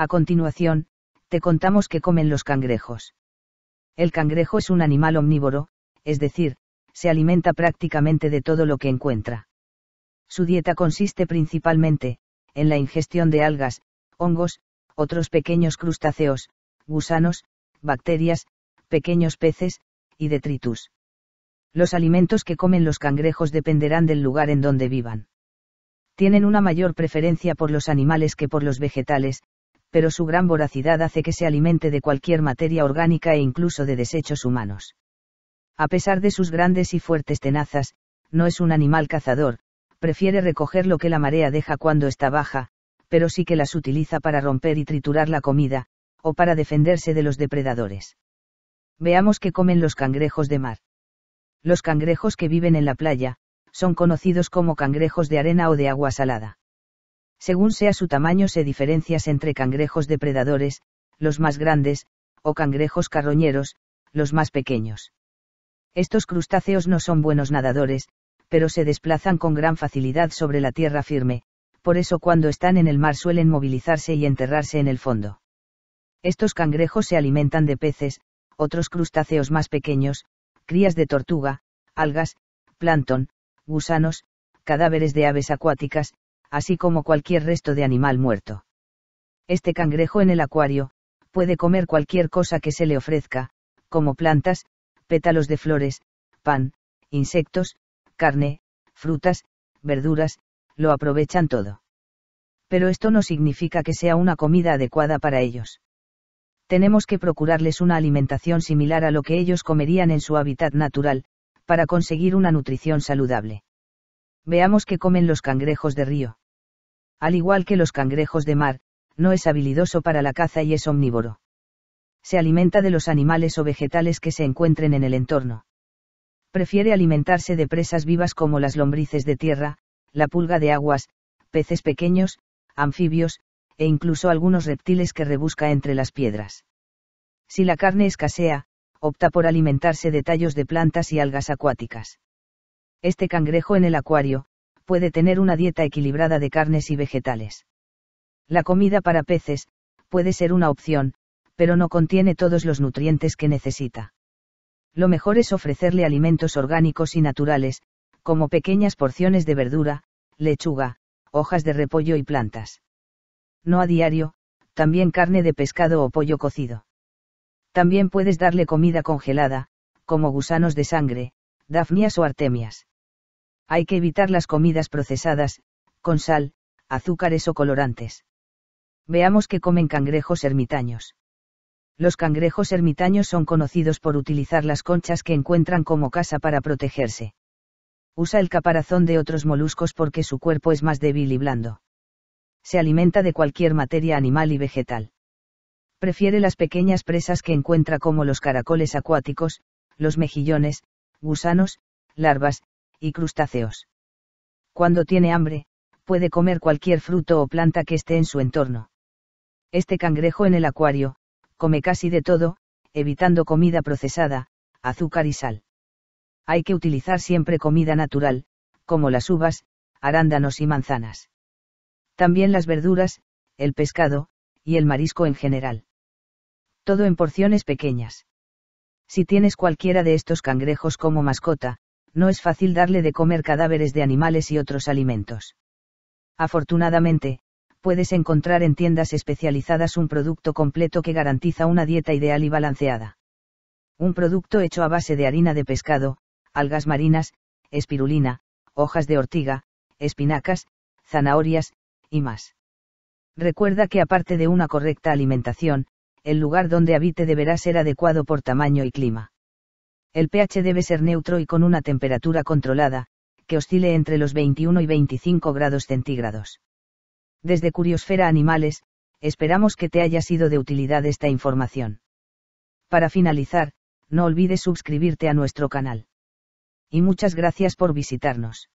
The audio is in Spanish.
A continuación, te contamos qué comen los cangrejos. El cangrejo es un animal omnívoro, es decir, se alimenta prácticamente de todo lo que encuentra. Su dieta consiste principalmente, en la ingestión de algas, hongos, otros pequeños crustáceos, gusanos, bacterias, pequeños peces, y detritus. Los alimentos que comen los cangrejos dependerán del lugar en donde vivan. Tienen una mayor preferencia por los animales que por los vegetales, pero su gran voracidad hace que se alimente de cualquier materia orgánica e incluso de desechos humanos. A pesar de sus grandes y fuertes tenazas, no es un animal cazador, prefiere recoger lo que la marea deja cuando está baja, pero sí que las utiliza para romper y triturar la comida, o para defenderse de los depredadores. Veamos qué comen los cangrejos de mar. Los cangrejos que viven en la playa, son conocidos como cangrejos de arena o de agua salada. Según sea su tamaño se diferencias entre cangrejos depredadores, los más grandes, o cangrejos carroñeros, los más pequeños. Estos crustáceos no son buenos nadadores, pero se desplazan con gran facilidad sobre la tierra firme, por eso cuando están en el mar suelen movilizarse y enterrarse en el fondo. Estos cangrejos se alimentan de peces, otros crustáceos más pequeños, crías de tortuga, algas, plancton, gusanos, cadáveres de aves acuáticas, así como cualquier resto de animal muerto. Este cangrejo en el acuario, puede comer cualquier cosa que se le ofrezca, como plantas, pétalos de flores, pan, insectos, carne, frutas, verduras, lo aprovechan todo. Pero esto no significa que sea una comida adecuada para ellos. Tenemos que procurarles una alimentación similar a lo que ellos comerían en su hábitat natural, para conseguir una nutrición saludable. Veamos qué comen los cangrejos de río. Al igual que los cangrejos de mar, no es habilidoso para la caza y es omnívoro. Se alimenta de los animales o vegetales que se encuentren en el entorno. Prefiere alimentarse de presas vivas como las lombrices de tierra, la pulga de aguas, peces pequeños, anfibios, e incluso algunos reptiles que rebusca entre las piedras. Si la carne escasea, opta por alimentarse de tallos de plantas y algas acuáticas. Este cangrejo en el acuario, puede tener una dieta equilibrada de carnes y vegetales. La comida para peces, puede ser una opción, pero no contiene todos los nutrientes que necesita. Lo mejor es ofrecerle alimentos orgánicos y naturales, como pequeñas porciones de verdura, lechuga, hojas de repollo y plantas. No a diario, también carne de pescado o pollo cocido. También puedes darle comida congelada, como gusanos de sangre, dafnias o artemias. Hay que evitar las comidas procesadas, con sal, azúcares o colorantes. Veamos qué comen cangrejos ermitaños. Los cangrejos ermitaños son conocidos por utilizar las conchas que encuentran como casa para protegerse. Usa el caparazón de otros moluscos porque su cuerpo es más débil y blando. Se alimenta de cualquier materia animal y vegetal. Prefiere las pequeñas presas que encuentra como los caracoles acuáticos, los mejillones, gusanos, larvas, y crustáceos. Cuando tiene hambre, puede comer cualquier fruto o planta que esté en su entorno. Este cangrejo en el acuario, come casi de todo, evitando comida procesada, azúcar y sal. Hay que utilizar siempre comida natural, como las uvas, arándanos y manzanas. También las verduras, el pescado, y el marisco en general. Todo en porciones pequeñas. Si tienes cualquiera de estos cangrejos como mascota, no es fácil darle de comer cadáveres de animales y otros alimentos. Afortunadamente, puedes encontrar en tiendas especializadas un producto completo que garantiza una dieta ideal y balanceada. Un producto hecho a base de harina de pescado, algas marinas, espirulina, hojas de ortiga, espinacas, zanahorias, y más. Recuerda que aparte de una correcta alimentación, el lugar donde habite deberá ser adecuado por tamaño y clima. El pH debe ser neutro y con una temperatura controlada, que oscile entre los 21 y 25 grados centígrados. Desde Curiosfera Animales, esperamos que te haya sido de utilidad esta información. Para finalizar, no olvides suscribirte a nuestro canal. Y muchas gracias por visitarnos.